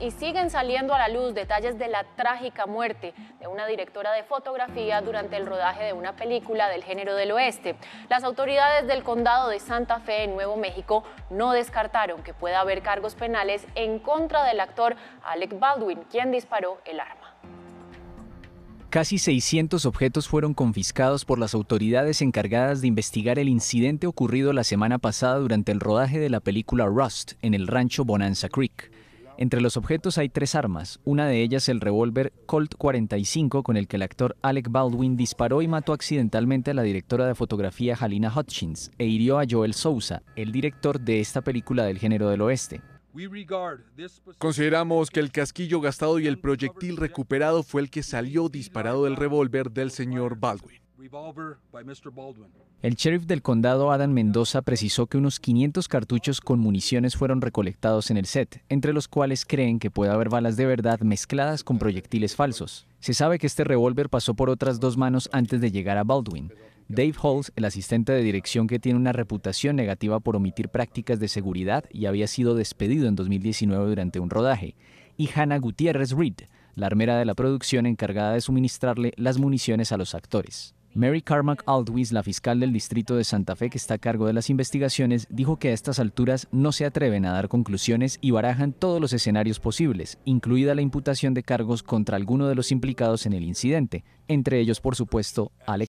y siguen saliendo a la luz detalles de la trágica muerte de una directora de fotografía durante el rodaje de una película del género del oeste. Las autoridades del condado de Santa Fe en Nuevo México no descartaron que pueda haber cargos penales en contra del actor Alec Baldwin, quien disparó el arma. Casi 600 objetos fueron confiscados por las autoridades encargadas de investigar el incidente ocurrido la semana pasada durante el rodaje de la película Rust en el rancho Bonanza Creek. Entre los objetos hay tres armas, una de ellas el revólver Colt 45 con el que el actor Alec Baldwin disparó y mató accidentalmente a la directora de fotografía Halina Hutchins e hirió a Joel Sousa, el director de esta película del género del oeste. Consideramos que el casquillo gastado y el proyectil recuperado fue el que salió disparado del revólver del señor Baldwin. El sheriff del condado Adam Mendoza precisó que unos 500 cartuchos con municiones fueron recolectados en el set, entre los cuales creen que puede haber balas de verdad mezcladas con proyectiles falsos. Se sabe que este revólver pasó por otras dos manos antes de llegar a Baldwin. Dave Halls, el asistente de dirección que tiene una reputación negativa por omitir prácticas de seguridad y había sido despedido en 2019 durante un rodaje, y Hannah Gutiérrez Reed, la armera de la producción encargada de suministrarle las municiones a los actores. Mary Carmack Aldwis, la fiscal del distrito de Santa Fe que está a cargo de las investigaciones, dijo que a estas alturas no se atreven a dar conclusiones y barajan todos los escenarios posibles, incluida la imputación de cargos contra alguno de los implicados en el incidente, entre ellos, por supuesto, Alex.